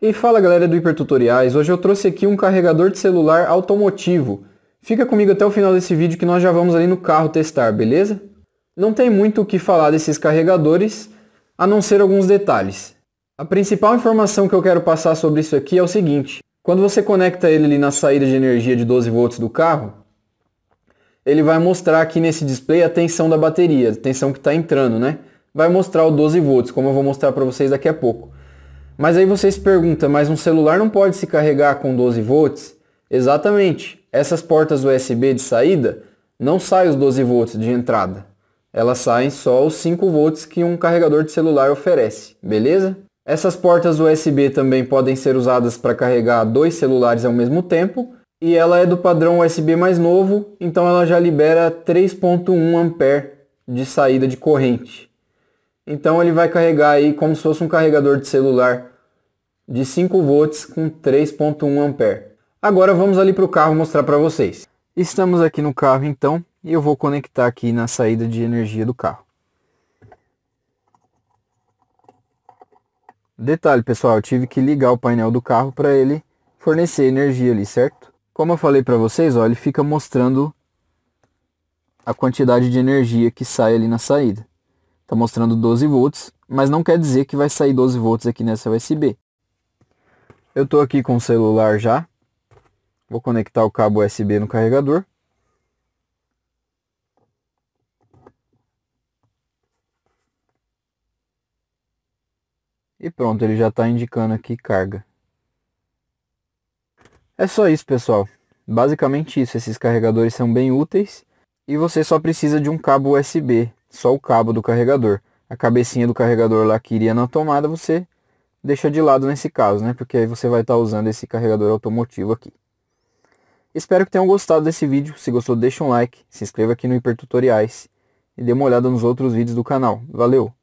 E fala galera do Hipertutoriais, hoje eu trouxe aqui um carregador de celular automotivo. Fica comigo até o final desse vídeo que nós já vamos ali no carro testar, beleza? Não tem muito o que falar desses carregadores, a não ser alguns detalhes. A principal informação que eu quero passar sobre isso aqui é o seguinte, quando você conecta ele ali na saída de energia de 12 volts do carro, ele vai mostrar aqui nesse display a tensão da bateria, a tensão que está entrando, né? Vai mostrar o 12 volts, como eu vou mostrar para vocês daqui a pouco. Mas aí você se pergunta, mas um celular não pode se carregar com 12 volts? Exatamente. Essas portas USB de saída não saem os 12 volts de entrada. Elas saem só os 5 volts que um carregador de celular oferece, beleza? Essas portas USB também podem ser usadas para carregar dois celulares ao mesmo tempo e ela é do padrão USB mais novo, então ela já libera 3.1 A de saída de corrente. Então ele vai carregar aí como se fosse um carregador de celular de 5 volts com 3.1 ampere. Agora vamos ali para o carro mostrar para vocês. Estamos aqui no carro então e eu vou conectar aqui na saída de energia do carro. Detalhe pessoal, eu tive que ligar o painel do carro para ele fornecer energia ali, certo? Como eu falei para vocês, ó, ele fica mostrando a quantidade de energia que sai ali na saída. Está mostrando 12 volts, mas não quer dizer que vai sair 12 volts aqui nessa USB. Eu estou aqui com o celular já. Vou conectar o cabo USB no carregador. E pronto, ele já está indicando aqui carga. É só isso, pessoal. Basicamente isso, esses carregadores são bem úteis e você só precisa de um cabo USB só o cabo do carregador. A cabecinha do carregador lá que iria na tomada, você deixa de lado nesse caso, né? Porque aí você vai estar tá usando esse carregador automotivo aqui. Espero que tenham gostado desse vídeo. Se gostou, deixa um like, se inscreva aqui no Hipertutoriais e dê uma olhada nos outros vídeos do canal. Valeu!